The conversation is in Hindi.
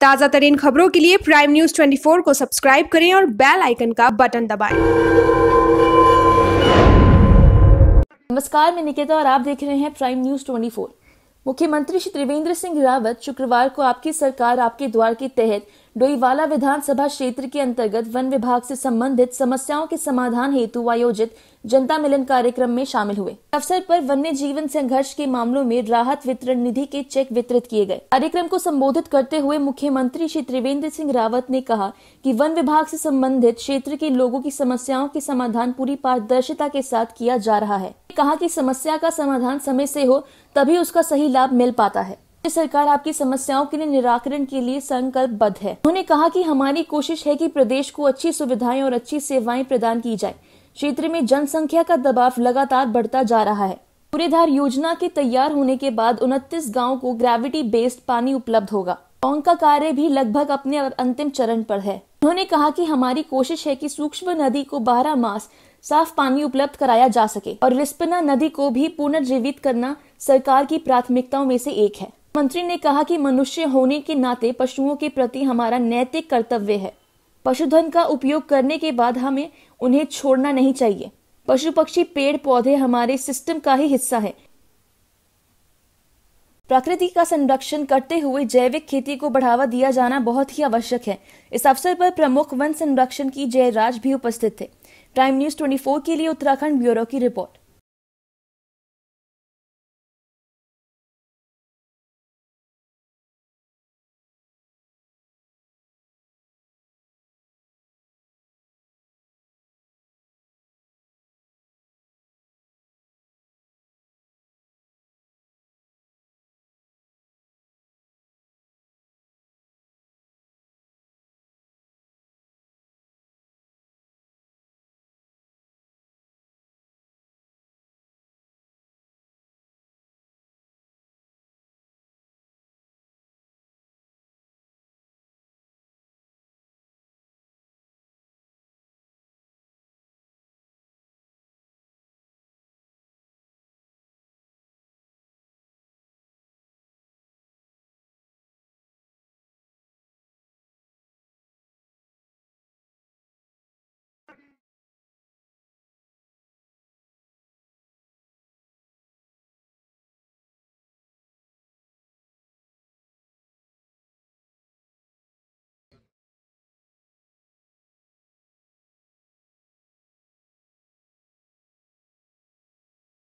ताज़ा तरीन खबरों के लिए प्राइम न्यूज 24 को सब्सक्राइब करें और बेल आइकन का बटन दबाएं। नमस्कार मैं निकेता और आप देख रहे हैं प्राइम न्यूज 24। मुख्यमंत्री श्री त्रिवेंद्र सिंह रावत शुक्रवार को आपकी सरकार आपके द्वार के तहत डोईवाला विधानसभा क्षेत्र के अंतर्गत वन विभाग से संबंधित समस्याओं के समाधान हेतु आयोजित जनता मिलन कार्यक्रम में शामिल हुए अवसर पर वन्य जीवन संघर्ष के मामलों में राहत वितरण निधि के चेक वितरित किए गए कार्यक्रम को संबोधित करते हुए मुख्यमंत्री श्री त्रिवेंद्र सिंह रावत ने कहा कि वन विभाग से संबंधित क्षेत्र के लोगों की समस्याओं के समाधान पूरी पारदर्शिता के साथ किया जा रहा है कहा कि समस्या का समाधान समय से हो तभी उसका सही लाभ मिल पाता है सरकार आपकी समस्याओं के निराकरण के लिए संकल्पबद्ध है उन्होंने कहा कि हमारी कोशिश है कि प्रदेश को अच्छी सुविधाएं और अच्छी सेवाएं प्रदान की जाए क्षेत्र में जनसंख्या का दबाव लगातार बढ़ता जा रहा है पूरेधार योजना के तैयार होने के बाद उनतीस गाँव को ग्रेविटी बेस्ड पानी उपलब्ध होगा टोंग का कार्य भी लगभग अपने अंतिम चरण पर है उन्होंने कहा कि हमारी कोशिश है कि सूक्ष्म नदी को बारह मास साफ पानी उपलब्ध कराया जा सके और रिस्पना नदी को भी पुनर्जीवित करना सरकार की प्राथमिकताओं में से एक है मंत्री ने कहा कि मनुष्य होने के नाते पशुओं के प्रति हमारा नैतिक कर्तव्य है पशुधन का उपयोग करने के बाद हमें उन्हें छोड़ना नहीं चाहिए पशु पक्षी पेड़ पौधे हमारे सिस्टम का ही हिस्सा है प्रकृति का संरक्षण करते हुए जैविक खेती को बढ़ावा दिया जाना बहुत ही आवश्यक है इस अवसर पर प्रमुख वन संरक्षण की जयराज भी उपस्थित थे प्राइम न्यूज 24 के लिए उत्तराखंड ब्यूरो की रिपोर्ट